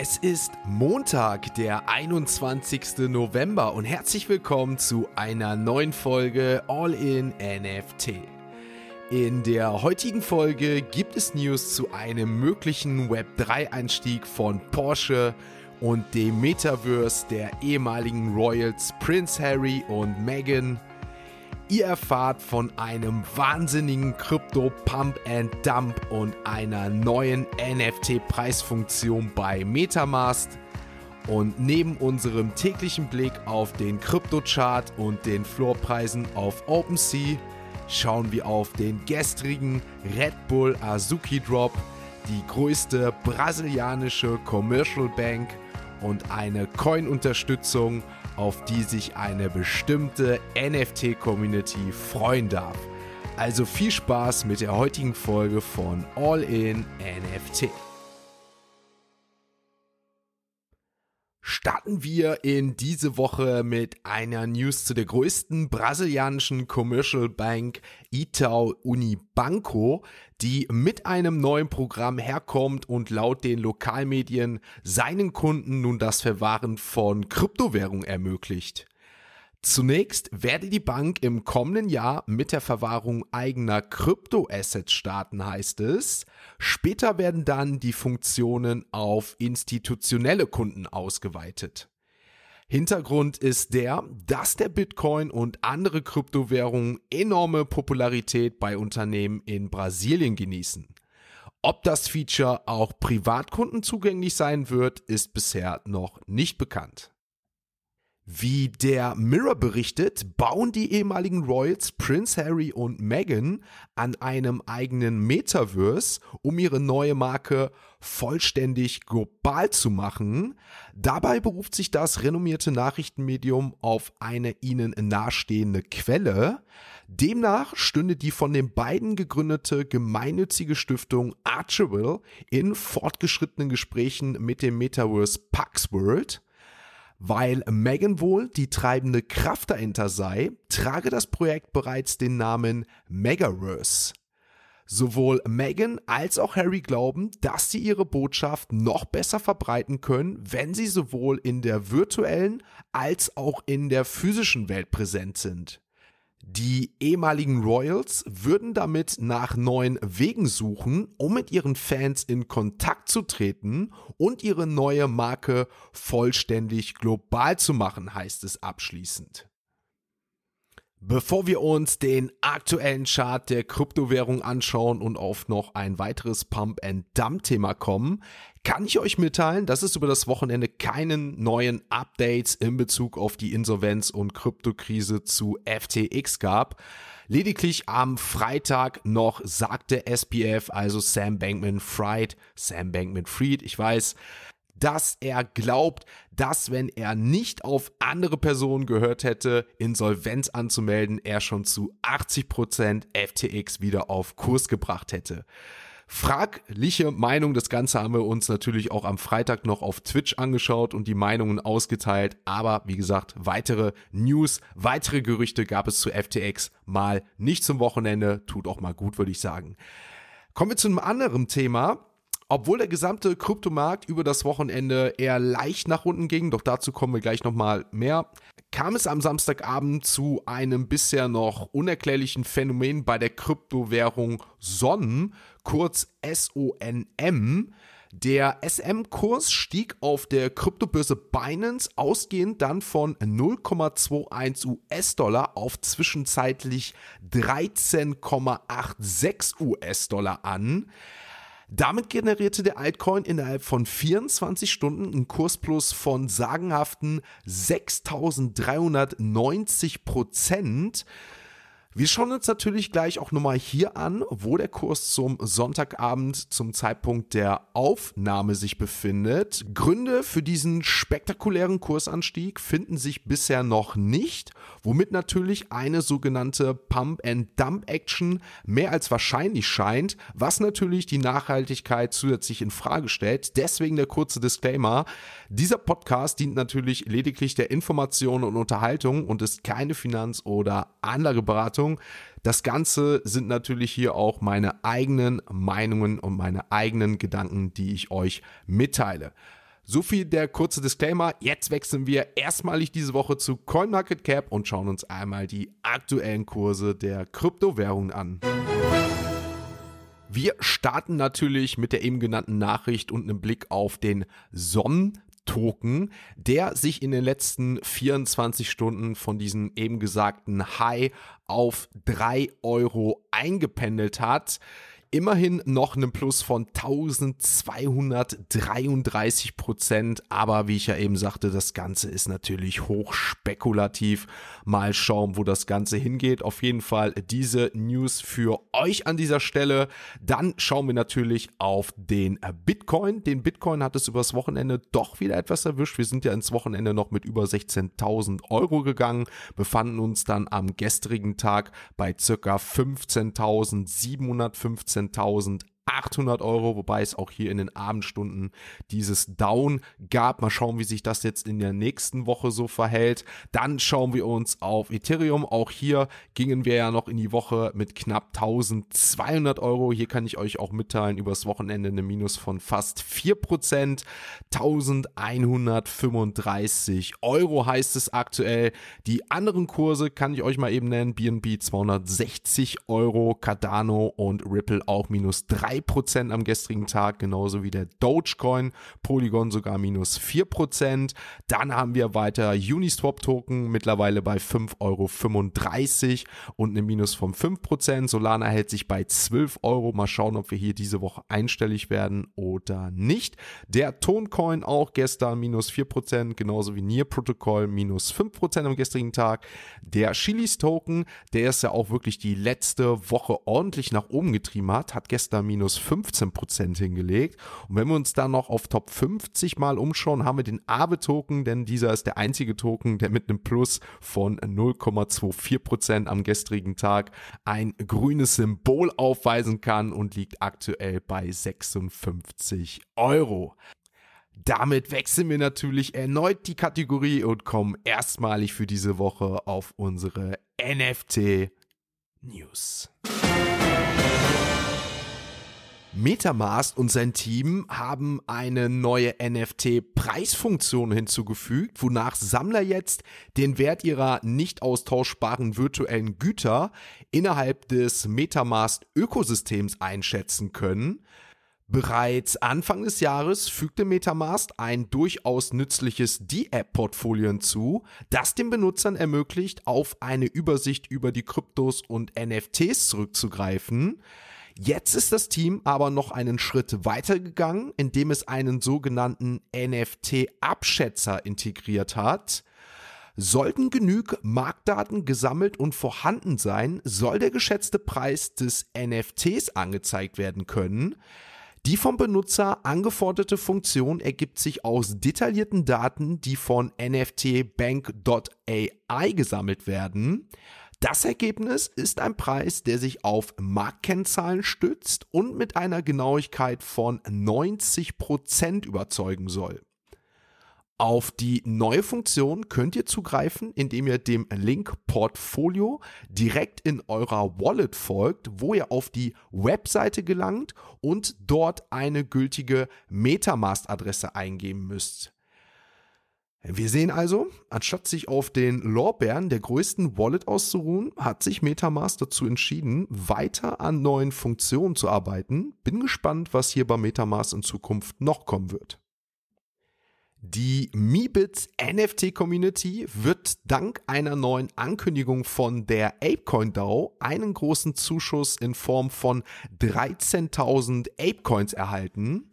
Es ist Montag, der 21. November und herzlich willkommen zu einer neuen Folge All in NFT. In der heutigen Folge gibt es News zu einem möglichen Web3-Einstieg von Porsche und dem Metaverse der ehemaligen Royals Prince Harry und Meghan Ihr erfahrt von einem wahnsinnigen Krypto-Pump and Dump und einer neuen NFT-Preisfunktion bei Metamask. Und neben unserem täglichen Blick auf den Kryptochart und den Floorpreisen auf OpenSea schauen wir auf den gestrigen Red Bull Azuki Drop, die größte brasilianische Commercial Bank und eine Coin-Unterstützung auf die sich eine bestimmte NFT-Community freuen darf. Also viel Spaß mit der heutigen Folge von All in NFT. starten wir in diese Woche mit einer News zu der größten brasilianischen Commercial Bank Itau Unibanco, die mit einem neuen Programm herkommt und laut den Lokalmedien seinen Kunden nun das Verwahren von Kryptowährung ermöglicht. Zunächst werde die Bank im kommenden Jahr mit der Verwahrung eigener Kryptoassets starten, heißt es. Später werden dann die Funktionen auf institutionelle Kunden ausgeweitet. Hintergrund ist der, dass der Bitcoin und andere Kryptowährungen enorme Popularität bei Unternehmen in Brasilien genießen. Ob das Feature auch Privatkunden zugänglich sein wird, ist bisher noch nicht bekannt. Wie der Mirror berichtet, bauen die ehemaligen Royals Prince Harry und Meghan an einem eigenen Metaverse, um ihre neue Marke vollständig global zu machen. Dabei beruft sich das renommierte Nachrichtenmedium auf eine ihnen nahestehende Quelle. Demnach stünde die von den beiden gegründete gemeinnützige Stiftung Archival in fortgeschrittenen Gesprächen mit dem Metaverse Paxworld. Weil Megan wohl die treibende Kraft dahinter sei, trage das Projekt bereits den Namen Megaverse. Sowohl Megan als auch Harry glauben, dass sie ihre Botschaft noch besser verbreiten können, wenn sie sowohl in der virtuellen als auch in der physischen Welt präsent sind. Die ehemaligen Royals würden damit nach neuen Wegen suchen, um mit ihren Fans in Kontakt zu treten und ihre neue Marke vollständig global zu machen, heißt es abschließend. Bevor wir uns den aktuellen Chart der Kryptowährung anschauen und auf noch ein weiteres Pump-and-Dump-Thema kommen, kann ich euch mitteilen, dass es über das Wochenende keinen neuen Updates in Bezug auf die Insolvenz- und Kryptokrise zu FTX gab. Lediglich am Freitag noch sagte SPF, also Sam Bankman Fried, Sam Bankman Fried, ich weiß, dass er glaubt, dass wenn er nicht auf andere Personen gehört hätte, Insolvenz anzumelden, er schon zu 80% FTX wieder auf Kurs gebracht hätte. Fragliche Meinung, das Ganze haben wir uns natürlich auch am Freitag noch auf Twitch angeschaut und die Meinungen ausgeteilt. Aber wie gesagt, weitere News, weitere Gerüchte gab es zu FTX mal nicht zum Wochenende. Tut auch mal gut, würde ich sagen. Kommen wir zu einem anderen Thema. Obwohl der gesamte Kryptomarkt über das Wochenende eher leicht nach unten ging, doch dazu kommen wir gleich nochmal mehr, kam es am Samstagabend zu einem bisher noch unerklärlichen Phänomen bei der Kryptowährung SON, kurz SONM. Der SM-Kurs stieg auf der Kryptobörse Binance ausgehend dann von 0,21 US-Dollar auf zwischenzeitlich 13,86 US-Dollar an. Damit generierte der Altcoin innerhalb von 24 Stunden einen Kursplus von sagenhaften 6390 Prozent. Wir schauen uns natürlich gleich auch nochmal hier an, wo der Kurs zum Sonntagabend zum Zeitpunkt der Aufnahme sich befindet. Gründe für diesen spektakulären Kursanstieg finden sich bisher noch nicht, womit natürlich eine sogenannte Pump-and-Dump-Action mehr als wahrscheinlich scheint, was natürlich die Nachhaltigkeit zusätzlich in Frage stellt. Deswegen der kurze Disclaimer. Dieser Podcast dient natürlich lediglich der Information und Unterhaltung und ist keine Finanz- oder Anlageberatung Bewertung. Das Ganze sind natürlich hier auch meine eigenen Meinungen und meine eigenen Gedanken, die ich euch mitteile. So viel der kurze Disclaimer. Jetzt wechseln wir erstmalig diese Woche zu CoinMarketCap und schauen uns einmal die aktuellen Kurse der Kryptowährungen an. Wir starten natürlich mit der eben genannten Nachricht und einem Blick auf den SOM. Token, der sich in den letzten 24 Stunden von diesem eben gesagten High auf drei Euro eingependelt hat immerhin noch einen Plus von 1233 Prozent. Aber wie ich ja eben sagte, das Ganze ist natürlich hochspekulativ. Mal schauen, wo das Ganze hingeht. Auf jeden Fall diese News für euch an dieser Stelle. Dann schauen wir natürlich auf den Bitcoin. Den Bitcoin hat es übers Wochenende doch wieder etwas erwischt. Wir sind ja ins Wochenende noch mit über 16.000 Euro gegangen, befanden uns dann am gestrigen Tag bei circa 15.715 15.000 800 Euro, wobei es auch hier in den Abendstunden dieses Down gab. Mal schauen, wie sich das jetzt in der nächsten Woche so verhält. Dann schauen wir uns auf Ethereum. Auch hier gingen wir ja noch in die Woche mit knapp 1200 Euro. Hier kann ich euch auch mitteilen, übers Wochenende eine Minus von fast 4%. 1135 Euro heißt es aktuell. Die anderen Kurse kann ich euch mal eben nennen. BNB 260 Euro, Cardano und Ripple auch minus 3 3% am gestrigen Tag, genauso wie der Dogecoin, Polygon sogar minus 4%. Dann haben wir weiter Uniswap-Token mittlerweile bei 5,35 Euro und eine Minus von 5%. Solana hält sich bei 12 Euro. Mal schauen, ob wir hier diese Woche einstellig werden oder nicht. Der Toncoin auch gestern minus 4%, genauso wie Nier Protocol minus 5% am gestrigen Tag. Der Chilis Token, der ist ja auch wirklich die letzte Woche ordentlich nach oben getrieben hat, hat gestern minus minus 15 Prozent hingelegt. Und wenn wir uns dann noch auf Top 50 mal umschauen, haben wir den Aave-Token, denn dieser ist der einzige Token, der mit einem Plus von 0,24 Prozent am gestrigen Tag ein grünes Symbol aufweisen kann und liegt aktuell bei 56 Euro. Damit wechseln wir natürlich erneut die Kategorie und kommen erstmalig für diese Woche auf unsere NFT News. Musik MetaMask und sein Team haben eine neue NFT-Preisfunktion hinzugefügt, wonach Sammler jetzt den Wert ihrer nicht austauschbaren virtuellen Güter innerhalb des MetaMask-Ökosystems einschätzen können. Bereits Anfang des Jahres fügte MetaMask ein durchaus nützliches D-App-Portfolio hinzu, das den Benutzern ermöglicht, auf eine Übersicht über die Kryptos und NFTs zurückzugreifen. Jetzt ist das Team aber noch einen Schritt weiter gegangen, indem es einen sogenannten NFT-Abschätzer integriert hat. Sollten genug Marktdaten gesammelt und vorhanden sein, soll der geschätzte Preis des NFTs angezeigt werden können. Die vom Benutzer angeforderte Funktion ergibt sich aus detaillierten Daten, die von NFTBank.ai gesammelt werden. Das Ergebnis ist ein Preis, der sich auf Marktkennzahlen stützt und mit einer Genauigkeit von 90% überzeugen soll. Auf die neue Funktion könnt ihr zugreifen, indem ihr dem Link Portfolio direkt in eurer Wallet folgt, wo ihr auf die Webseite gelangt und dort eine gültige Metamask-Adresse eingeben müsst. Wir sehen also, anstatt sich auf den Lorbeeren der größten Wallet auszuruhen, hat sich Metamask dazu entschieden, weiter an neuen Funktionen zu arbeiten. Bin gespannt, was hier bei Metamask in Zukunft noch kommen wird. Die Mibits NFT Community wird dank einer neuen Ankündigung von der Apecoin DAO einen großen Zuschuss in Form von 13.000 Apecoins erhalten.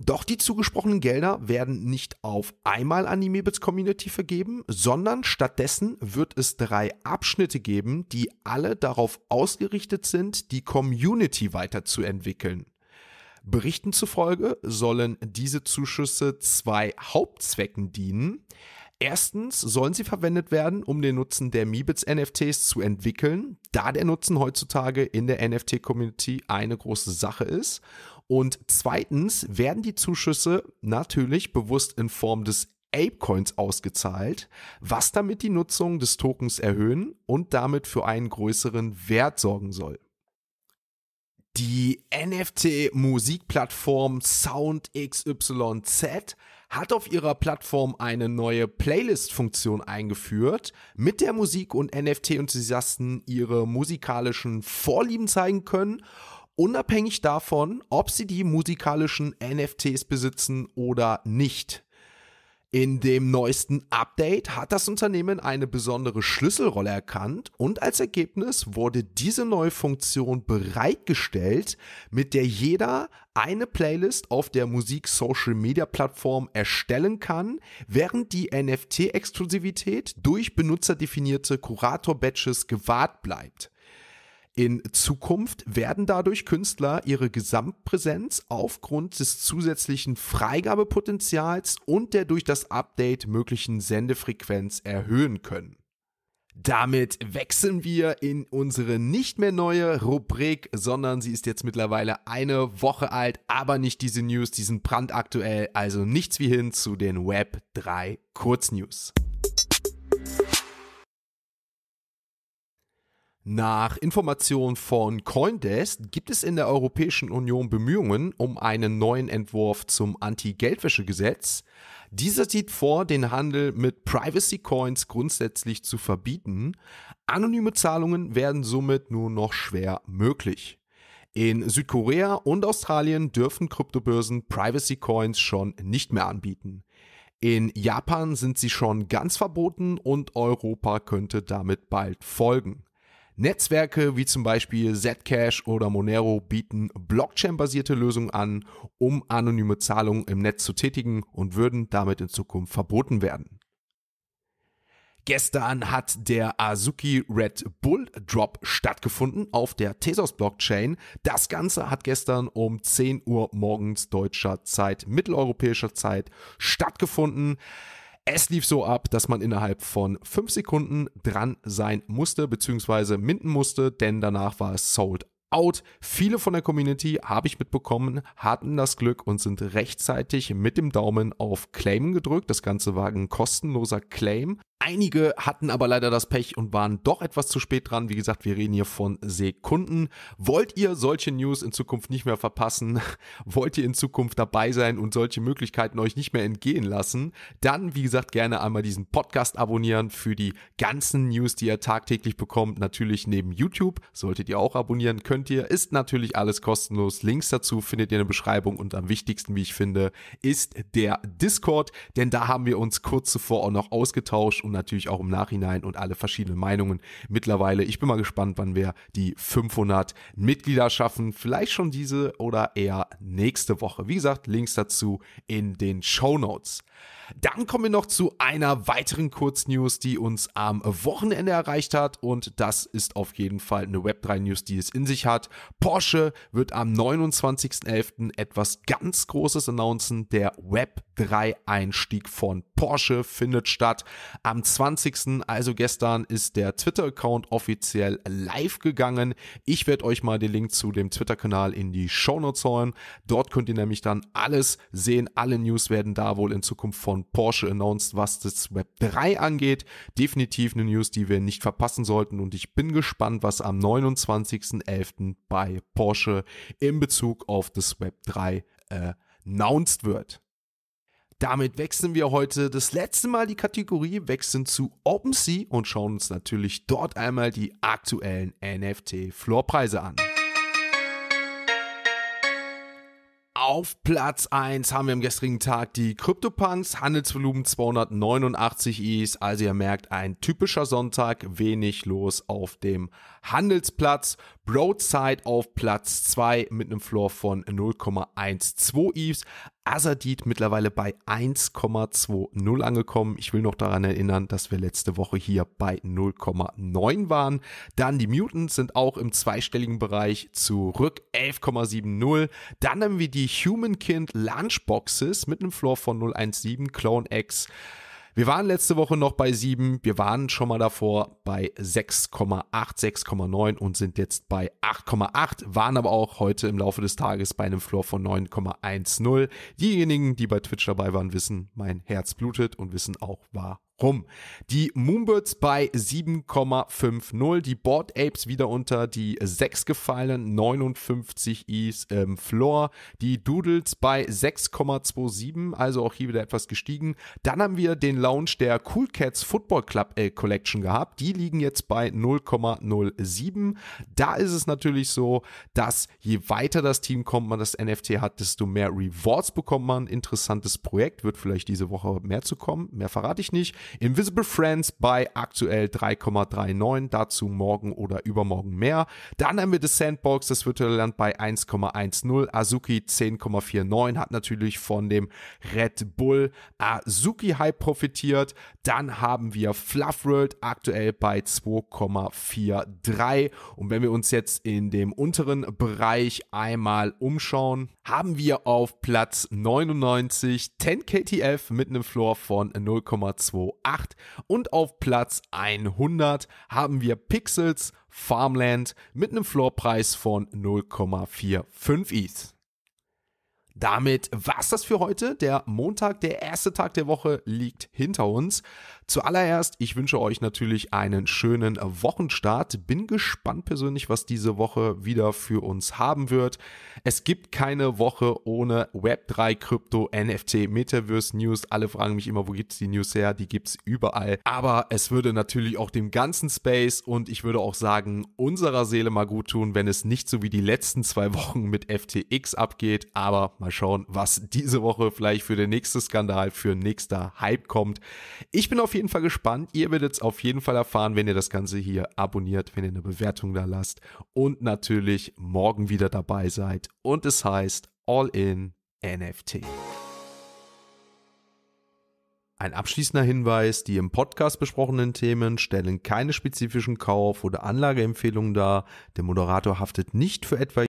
Doch die zugesprochenen Gelder werden nicht auf einmal an die Mebitz Community vergeben, sondern stattdessen wird es drei Abschnitte geben, die alle darauf ausgerichtet sind, die Community weiterzuentwickeln. Berichten zufolge sollen diese Zuschüsse zwei Hauptzwecken dienen. Erstens sollen sie verwendet werden, um den Nutzen der Mibits NFTs zu entwickeln, da der Nutzen heutzutage in der NFT-Community eine große Sache ist. Und zweitens werden die Zuschüsse natürlich bewusst in Form des Apecoins ausgezahlt, was damit die Nutzung des Tokens erhöhen und damit für einen größeren Wert sorgen soll. Die NFT-Musikplattform Sound XYZ hat auf ihrer Plattform eine neue Playlist-Funktion eingeführt, mit der Musik- und NFT-Enthusiasten ihre musikalischen Vorlieben zeigen können unabhängig davon, ob sie die musikalischen NFTs besitzen oder nicht. In dem neuesten Update hat das Unternehmen eine besondere Schlüsselrolle erkannt und als Ergebnis wurde diese neue Funktion bereitgestellt, mit der jeder eine Playlist auf der Musik-Social-Media-Plattform erstellen kann, während die NFT-Exklusivität durch benutzerdefinierte Kurator-Batches gewahrt bleibt. In Zukunft werden dadurch Künstler ihre Gesamtpräsenz aufgrund des zusätzlichen Freigabepotenzials und der durch das Update möglichen Sendefrequenz erhöhen können. Damit wechseln wir in unsere nicht mehr neue Rubrik, sondern sie ist jetzt mittlerweile eine Woche alt, aber nicht diese News, die sind brandaktuell, also nichts wie hin zu den Web 3 Kurznews. Nach Informationen von Coindesk gibt es in der Europäischen Union Bemühungen um einen neuen Entwurf zum Anti-Geldwäsche-Gesetz. Dieser sieht vor, den Handel mit Privacy Coins grundsätzlich zu verbieten. Anonyme Zahlungen werden somit nur noch schwer möglich. In Südkorea und Australien dürfen Kryptobörsen Privacy Coins schon nicht mehr anbieten. In Japan sind sie schon ganz verboten und Europa könnte damit bald folgen. Netzwerke wie zum Beispiel Zcash oder Monero bieten Blockchain-basierte Lösungen an, um anonyme Zahlungen im Netz zu tätigen und würden damit in Zukunft verboten werden. Gestern hat der Azuki Red Bull Drop stattgefunden auf der Tezos Blockchain. Das Ganze hat gestern um 10 Uhr morgens deutscher Zeit, mitteleuropäischer Zeit stattgefunden. Es lief so ab, dass man innerhalb von fünf Sekunden dran sein musste, beziehungsweise minden musste, denn danach war es sold out. Viele von der Community, habe ich mitbekommen, hatten das Glück und sind rechtzeitig mit dem Daumen auf Claim gedrückt. Das Ganze war ein kostenloser Claim Einige hatten aber leider das Pech und waren doch etwas zu spät dran. Wie gesagt, wir reden hier von Sekunden. Wollt ihr solche News in Zukunft nicht mehr verpassen? Wollt ihr in Zukunft dabei sein und solche Möglichkeiten euch nicht mehr entgehen lassen? Dann, wie gesagt, gerne einmal diesen Podcast abonnieren für die ganzen News, die ihr tagtäglich bekommt. Natürlich neben YouTube. Solltet ihr auch abonnieren, könnt ihr. Ist natürlich alles kostenlos. Links dazu findet ihr in der Beschreibung und am wichtigsten, wie ich finde, ist der Discord, denn da haben wir uns kurz zuvor auch noch ausgetauscht und und natürlich auch im Nachhinein und alle verschiedenen Meinungen mittlerweile. Ich bin mal gespannt, wann wir die 500 Mitglieder schaffen. Vielleicht schon diese oder eher nächste Woche. Wie gesagt, Links dazu in den Show Notes. Dann kommen wir noch zu einer weiteren Kurznews, die uns am Wochenende erreicht hat. Und das ist auf jeden Fall eine Web3-News, die es in sich hat. Porsche wird am 29.11. etwas ganz Großes announcen. Der Web3-Einstieg von Porsche findet statt. Am 20., also gestern, ist der Twitter-Account offiziell live gegangen. Ich werde euch mal den Link zu dem Twitter-Kanal in die Shownotes holen. Dort könnt ihr nämlich dann alles sehen. Alle News werden da wohl in Zukunft von Porsche announced, was das Web 3 angeht. Definitiv eine News, die wir nicht verpassen sollten. Und ich bin gespannt, was am 29.11. bei Porsche in Bezug auf das Web 3 äh, announced wird. Damit wechseln wir heute das letzte Mal die Kategorie, wechseln zu OpenSea und schauen uns natürlich dort einmal die aktuellen NFT-Floorpreise an. Auf Platz 1 haben wir am gestrigen Tag die CryptoPunks, Handelsvolumen 289 Is. Also ihr merkt, ein typischer Sonntag, wenig los auf dem Handelsplatz. Broadside auf Platz 2 mit einem Floor von 0,12 Eves. Azadid mittlerweile bei 1,20 angekommen. Ich will noch daran erinnern, dass wir letzte Woche hier bei 0,9 waren. Dann die Mutants sind auch im zweistelligen Bereich zurück, 11,70. Dann haben wir die Human Kind Lunchboxes mit einem Floor von 0,17, Clone X wir waren letzte Woche noch bei 7, wir waren schon mal davor bei 6,8, 6,9 und sind jetzt bei 8,8, waren aber auch heute im Laufe des Tages bei einem Floor von 9,10. Diejenigen, die bei Twitch dabei waren, wissen, mein Herz blutet und wissen auch warum rum. Die Moonbirds bei 7,50, die Board Apes wieder unter die 6 gefallenen 59 Is ähm, Floor, die Doodles bei 6,27, also auch hier wieder etwas gestiegen. Dann haben wir den Launch der Cool Cats Football Club äh, Collection gehabt, die liegen jetzt bei 0,07. Da ist es natürlich so, dass je weiter das Team kommt, man das NFT hat, desto mehr Rewards bekommt man. Interessantes Projekt, wird vielleicht diese Woche mehr zu kommen, mehr verrate ich nicht. Invisible Friends bei aktuell 3,39, dazu morgen oder übermorgen mehr. Dann haben wir The Sandbox, das virtuelle Land bei 1,10, Azuki 10,49, hat natürlich von dem Red Bull Azuki Hype profitiert. Dann haben wir Fluff World aktuell bei 2,43 und wenn wir uns jetzt in dem unteren Bereich einmal umschauen, haben wir auf Platz 99 10 KTF mit einem Floor von 0,28. 8 und auf Platz 100 haben wir Pixels Farmland mit einem Floorpreis von 0,45 ETH. Damit war's das für heute. Der Montag, der erste Tag der Woche liegt hinter uns. Zuallererst, ich wünsche euch natürlich einen schönen Wochenstart. Bin gespannt persönlich, was diese Woche wieder für uns haben wird. Es gibt keine Woche ohne Web3, Krypto, NFT, Metaverse News. Alle fragen mich immer, wo gibt es die News her? Die gibt es überall. Aber es würde natürlich auch dem ganzen Space und ich würde auch sagen, unserer Seele mal gut tun, wenn es nicht so wie die letzten zwei Wochen mit FTX abgeht. Aber mal schauen, was diese Woche vielleicht für den nächsten Skandal, für nächster Hype kommt. Ich bin auf jeden jeden Fall gespannt. Ihr werdet es auf jeden Fall erfahren, wenn ihr das Ganze hier abonniert, wenn ihr eine Bewertung da lasst und natürlich morgen wieder dabei seid. Und es heißt All in NFT. Ein abschließender Hinweis, die im Podcast besprochenen Themen stellen keine spezifischen Kauf- oder Anlageempfehlungen dar. Der Moderator haftet nicht für etwa